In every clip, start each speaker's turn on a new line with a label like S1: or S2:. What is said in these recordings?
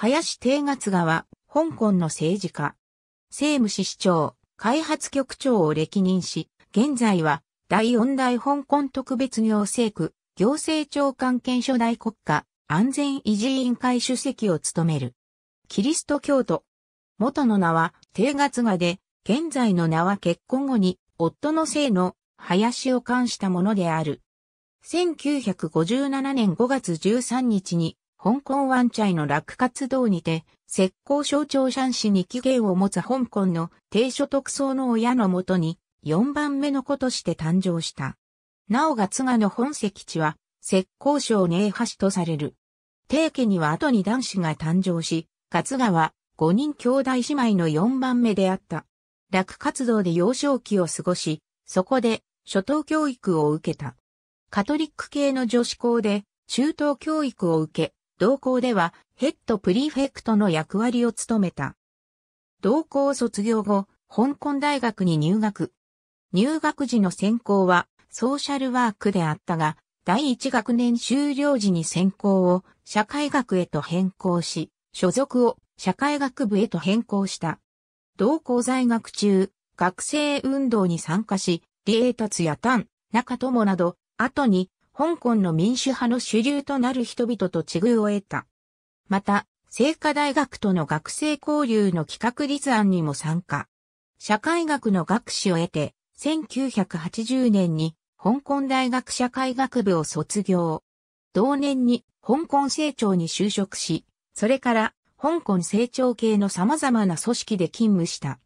S1: 林定月は、香港の政治家。政務市市長、開発局長を歴任し、現在は第四代香港特別行政区、行政長官兼初代国家安全維持委員会主席を務める。キリスト教徒。元の名は定月賀で、現在の名は結婚後に夫の姓の林を冠したものである。1957年5月13日に香港ワンチャイの落活動にて、石膏省庁シャン氏に起源を持つ香港の低所得層の親のもとに、4番目の子として誕生した。なおが津賀の本籍地は、石膏省寧波市とされる。定家には後に男子が誕生し、勝賀は5人兄弟姉妹の4番目であった。楽活動で幼少期を過ごし、そこで初等教育を受けた。カトリック系の女子校で中等教育を受け、同校ではヘッドプリフェクトの役割を務めた。同校卒業後、香港大学に入学。入学時の専攻はソーシャルワークであったが、第一学年終了時に専攻を社会学へと変更し、所属を社会学部へと変更した。同校在学中、学生運動に参加し、李栄達や丹、中友など、後に香港の民主派の主流となる人々と地遇を得た。また、聖華大学との学生交流の企画立案にも参加。社会学の学士を得て、1980年に香港大学社会学部を卒業。同年に香港成長に就職し、それから香港成長系の様々な組織で勤務した。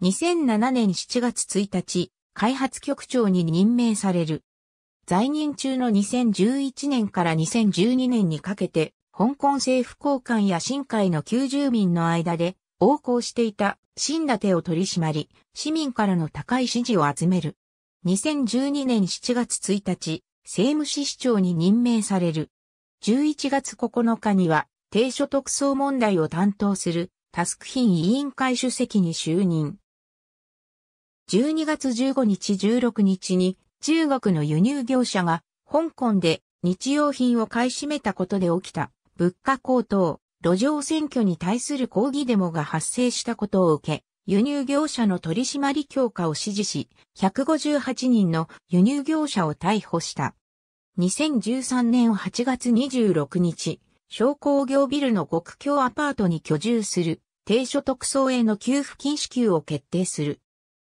S1: 2007年7月1日、開発局長に任命される。在任中の2011年から2012年にかけて、香港政府高官や新海の旧住民の間で、横行していた、新立を取り締まり、市民からの高い支持を集める。2012年7月1日、政務市市長に任命される。11月9日には、低所得層問題を担当する、タスク品委員会主席に就任。12月15日16日に中国の輸入業者が香港で日用品を買い占めたことで起きた物価高騰、路上選挙に対する抗議デモが発生したことを受け、輸入業者の取締り強化を指示し、158人の輸入業者を逮捕した。2013年8月26日、商工業ビルの極強アパートに居住する低所得層への給付金支給を決定する。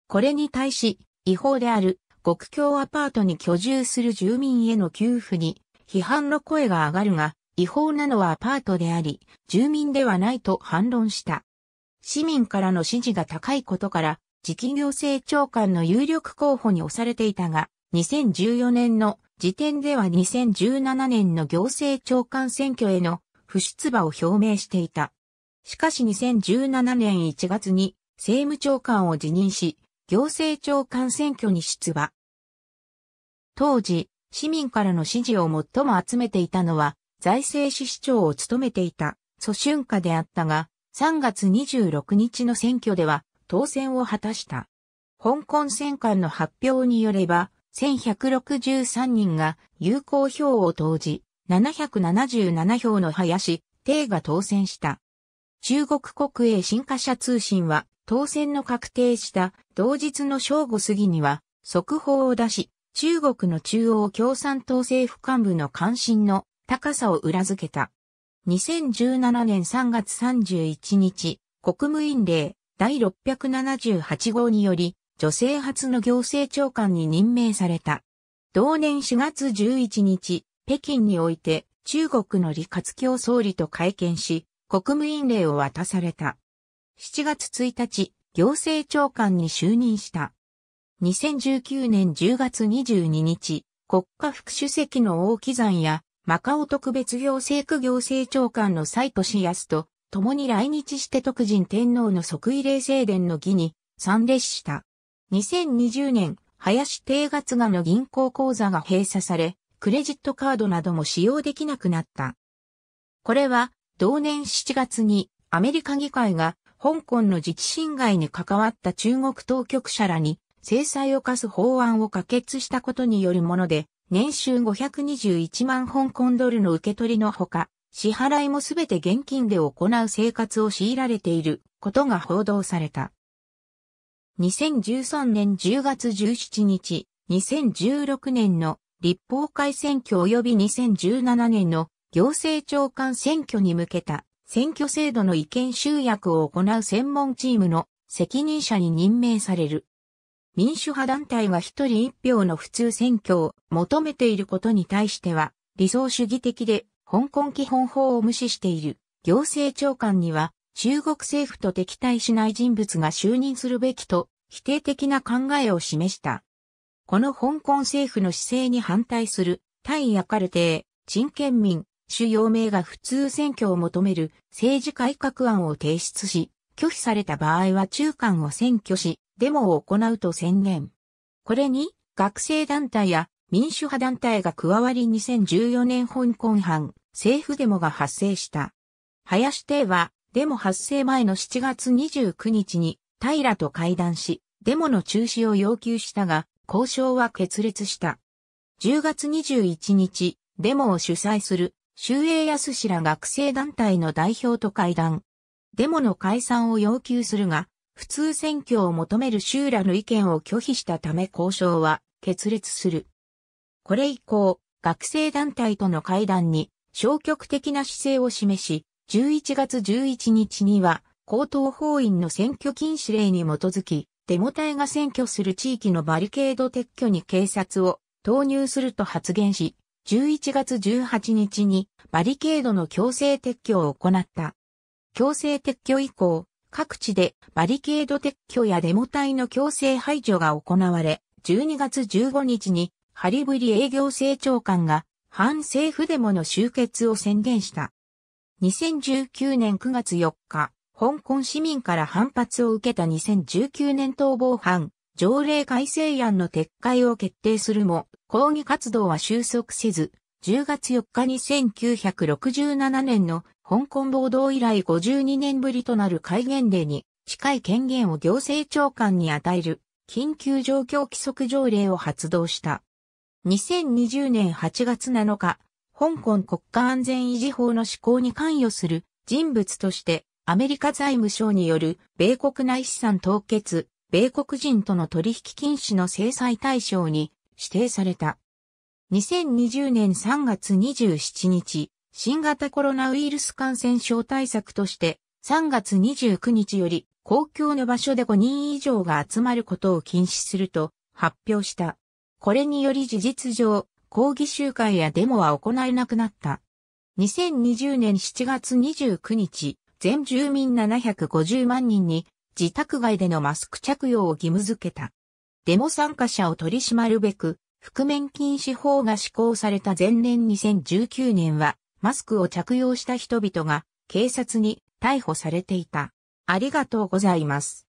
S1: これに対し、違法である国境アパートに居住する住民への給付に批判の声が上がるが、違法なのはアパートであり、住民ではないと反論した。市民からの支持が高いことから、次期行政長官の有力候補に押されていたが、2014年の時点では2017年の行政長官選挙への不出馬を表明していた。しかし2017年1月に政務長官を辞任し、行政長官選挙に出馬。当時、市民からの支持を最も集めていたのは、財政市市長を務めていた蘇春華であったが、3月26日の選挙では当選を果たした。香港選管の発表によれば、1163人が有効票を投じ、777票の林、定が当選した。中国国営新華社通信は、当選の確定した同日の正午過ぎには速報を出し、中国の中央共産党政府幹部の関心の高さを裏付けた。2017年3月31日、国務院令第678号により、女性初の行政長官に任命された。同年4月11日、北京において中国の李克強総理と会見し、国務院令を渡された。7月1日、行政長官に就任した。2019年10月22日、国家副主席の大木山や、マカオ特別行政区行政長官の斎藤氏康と、共に来日して特人天皇の即位礼正殿の儀に参列した。2020年、林定月賀の銀行口座が閉鎖され、クレジットカードなども使用できなくなった。これは、同年7月にアメリカ議会が香港の自治侵害に関わった中国当局者らに制裁を課す法案を可決したことによるもので、年収521万香港ドルの受け取りのほか、支払いもすべて現金で行う生活を強いられていることが報道された。2013年10月17日、2016年の立法会選挙及び2017年の行政長官選挙に向けた選挙制度の意見集約を行う専門チームの責任者に任命される。民主派団体が一人一票の普通選挙を求めていることに対しては、理想主義的で、香港基本法を無視している行政長官には、中国政府と敵対しない人物が就任するべきと、否定的な考えを示した。この香港政府の姿勢に反対する、イヤカルテー、陳建民、主要名が普通選挙を求める政治改革案を提出し、拒否された場合は中間を選挙し、デモを行うと宣言。これに、学生団体や民主派団体が加わり2014年香港藩政府デモが発生した。林邸は、デモ発生前の7月29日に、平と会談し、デモの中止を要求したが、交渉は決裂した。10月21日、デモを主催する周英康氏ら学生団体の代表と会談。デモの解散を要求するが、普通選挙を求める州らの意見を拒否したため交渉は決裂する。これ以降、学生団体との会談に消極的な姿勢を示し、11月11日には、高等法院の選挙禁止令に基づき、デモ隊が選挙する地域のバリケード撤去に警察を投入すると発言し、11月18日にバリケードの強制撤去を行った。強制撤去以降、各地でバリケード撤去やデモ隊の強制排除が行われ、12月15日にハリブリ営業政長官が反政府デモの終結を宣言した。2019年9月4日、香港市民から反発を受けた2019年逃亡犯条例改正案の撤回を決定するも、抗議活動は収束せず、10月4日に1967年の香港暴動以来52年ぶりとなる戒厳令に近い権限を行政長官に与える緊急状況規則条例を発動した。2020年8月7日、香港国家安全維持法の施行に関与する人物としてアメリカ財務省による米国内資産凍結、米国人との取引禁止の制裁対象に指定された。2020年3月27日、新型コロナウイルス感染症対策として、3月29日より公共の場所で5人以上が集まることを禁止すると発表した。これにより事実上、抗議集会やデモは行えなくなった。2020年7月29日、全住民750万人に自宅外でのマスク着用を義務付けた。デモ参加者を取り締まるべく、覆面禁止法が施行された前年2019年は、マスクを着用した人々が警察に逮捕されていた。ありがとうございます。